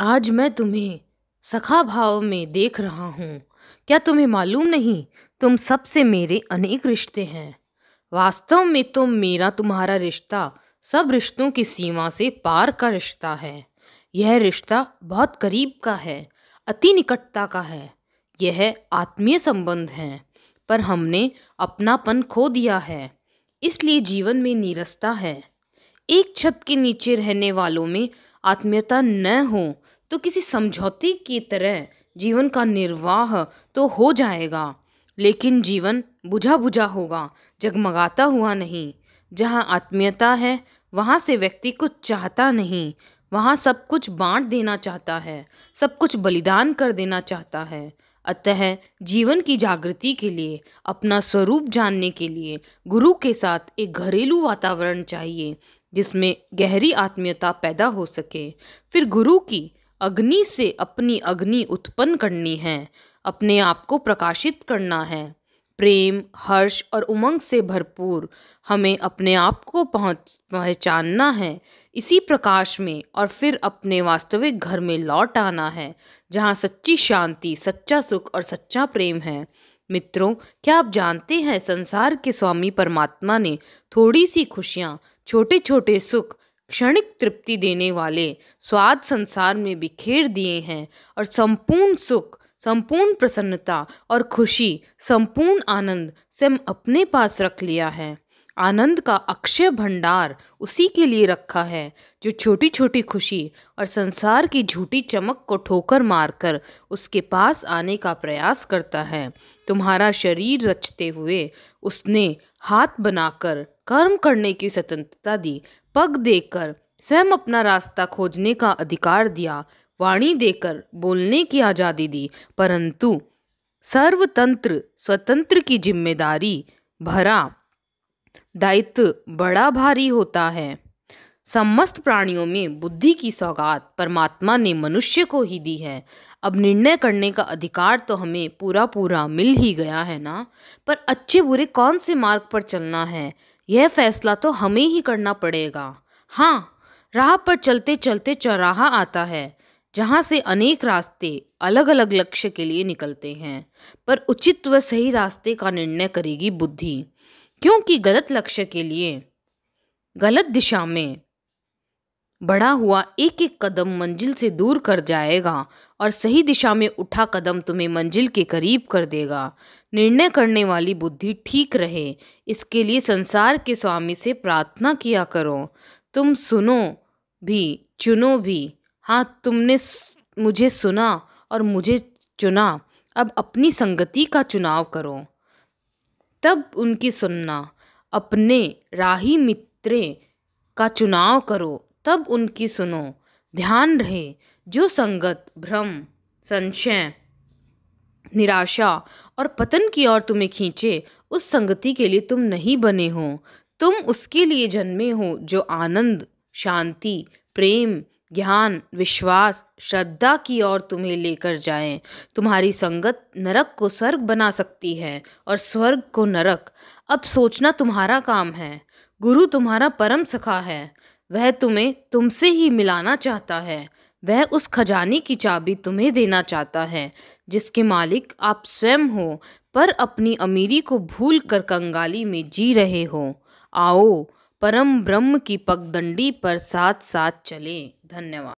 आज मैं तुम्हें सखा भाव में देख रहा हूँ क्या तुम्हें मालूम नहीं तुम सबसे मेरे अनेक रिश्ते हैं वास्तव में तो मेरा तुम्हारा रिश्ता सब रिश्तों की सीमा से पार का रिश्ता है यह रिश्ता बहुत करीब का है अति निकटता का है यह आत्मीय संबंध है पर हमने अपनापन खो दिया है इसलिए जीवन में नीरसता है एक छत के नीचे रहने वालों में आत्मीयता न हो तो किसी समझौते की तरह जीवन का निर्वाह तो हो जाएगा लेकिन जीवन बुझा बुझा होगा जगमगाता हुआ नहीं जहाँ आत्मीयता है वहाँ से व्यक्ति कुछ चाहता नहीं वहाँ सब कुछ बांट देना चाहता है सब कुछ बलिदान कर देना चाहता है अतः जीवन की जागृति के लिए अपना स्वरूप जानने के लिए गुरु के साथ एक घरेलू वातावरण चाहिए जिसमें गहरी आत्मीयता पैदा हो सके फिर गुरु की अग्नि से अपनी अग्नि उत्पन्न करनी है अपने आप को प्रकाशित करना है प्रेम हर्ष और उमंग से भरपूर हमें अपने आप को पहुँच पहचानना है इसी प्रकाश में और फिर अपने वास्तविक घर में लौट आना है जहाँ सच्ची शांति सच्चा सुख और सच्चा प्रेम है मित्रों क्या आप जानते हैं संसार के स्वामी परमात्मा ने थोड़ी सी खुशियाँ छोटे छोटे सुख क्षणिक तृप्ति देने वाले स्वाद संसार में बिखेर दिए हैं और संपूर्ण सुख संपूर्ण प्रसन्नता और खुशी संपूर्ण आनंद स्वयं अपने पास रख लिया है आनंद का अक्षय भंडार उसी के लिए रखा है जो छोटी छोटी खुशी और संसार की झूठी चमक को ठोकर मारकर उसके पास आने का प्रयास करता है तुम्हारा शरीर रचते हुए उसने हाथ बनाकर कर्म करने की स्वतंत्रता दी पग देकर स्वयं अपना रास्ता खोजने का अधिकार दिया वाणी देकर बोलने की आज़ादी दी परंतु सर्वतंत्र स्वतंत्र की जिम्मेदारी भरा दायित्व बड़ा भारी होता है समस्त प्राणियों में बुद्धि की सौगात परमात्मा ने मनुष्य को ही दी है अब निर्णय करने का अधिकार तो हमें पूरा पूरा मिल ही गया है ना पर अच्छे बुरे कौन से मार्ग पर चलना है यह फैसला तो हमें ही करना पड़ेगा हाँ राह पर चलते चलते चौराहा आता है जहाँ से अनेक रास्ते अलग अलग लक्ष्य के लिए निकलते हैं पर उचित व सही रास्ते का निर्णय करेगी बुद्धि क्योंकि गलत लक्ष्य के लिए गलत दिशा में बढ़ा हुआ एक एक कदम मंजिल से दूर कर जाएगा और सही दिशा में उठा कदम तुम्हें मंजिल के करीब कर देगा निर्णय करने वाली बुद्धि ठीक रहे इसके लिए संसार के स्वामी से प्रार्थना किया करो तुम सुनो भी चुनो भी हाँ तुमने मुझे सुना और मुझे चुना अब अपनी संगति का चुनाव करो तब उनकी सुनना अपने राही मित्रे का चुनाव करो तब उनकी सुनो ध्यान रहे जो संगत भ्रम संशय निराशा और पतन की ओर तुम्हें खींचे उस संगति के लिए तुम नहीं बने हो तुम उसके लिए जन्मे हो जो आनंद शांति प्रेम ज्ञान विश्वास श्रद्धा की ओर तुम्हें लेकर जाए तुम्हारी संगत नरक को स्वर्ग बना सकती है और स्वर्ग को नरक अब सोचना तुम्हारा काम है गुरु तुम्हारा परम सखा है वह तुम्हें तुमसे ही मिलाना चाहता है वह उस खजाने की चाबी तुम्हें देना चाहता है जिसके मालिक आप स्वयं हो पर अपनी अमीरी को भूल कर कंगाली में जी रहे हो आओ परम ब्रह्म की पगडंडी पर साथ साथ चलें धन्यवाद